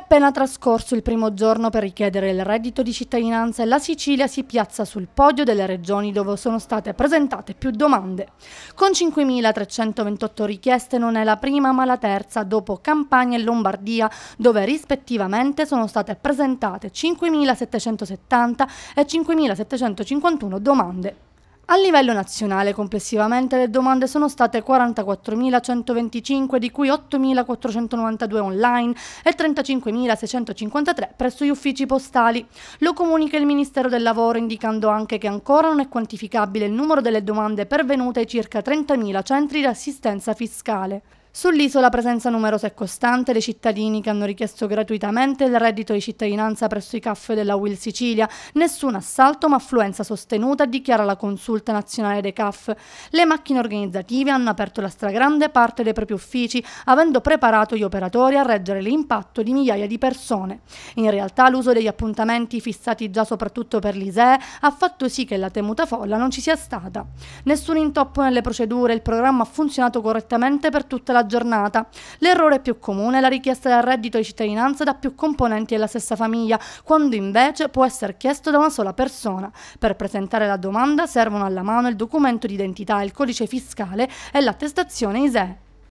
appena trascorso il primo giorno per richiedere il reddito di cittadinanza la Sicilia si piazza sul podio delle regioni dove sono state presentate più domande. Con 5.328 richieste non è la prima ma la terza dopo Campania e Lombardia dove rispettivamente sono state presentate 5.770 e 5.751 domande. A livello nazionale complessivamente le domande sono state 44.125 di cui 8.492 online e 35.653 presso gli uffici postali. Lo comunica il Ministero del Lavoro indicando anche che ancora non è quantificabile il numero delle domande pervenute ai circa 30.000 centri di assistenza fiscale. Sull'isola presenza numerosa e costante dei cittadini che hanno richiesto gratuitamente il reddito di cittadinanza presso i CAF della Will Sicilia. Nessun assalto ma affluenza sostenuta, dichiara la consulta nazionale dei CAF. Le macchine organizzative hanno aperto la stragrande parte dei propri uffici, avendo preparato gli operatori a reggere l'impatto di migliaia di persone. In realtà l'uso degli appuntamenti fissati già soprattutto per l'ISEE ha fatto sì che la temuta folla non ci sia stata. Nessun intoppo nelle procedure, il programma ha funzionato correttamente per tutta la la giornata. L'errore più comune è la richiesta del reddito di cittadinanza da più componenti della stessa famiglia, quando invece può essere chiesto da una sola persona. Per presentare la domanda servono alla mano il documento d'identità, il codice fiscale e l'attestazione ISEE.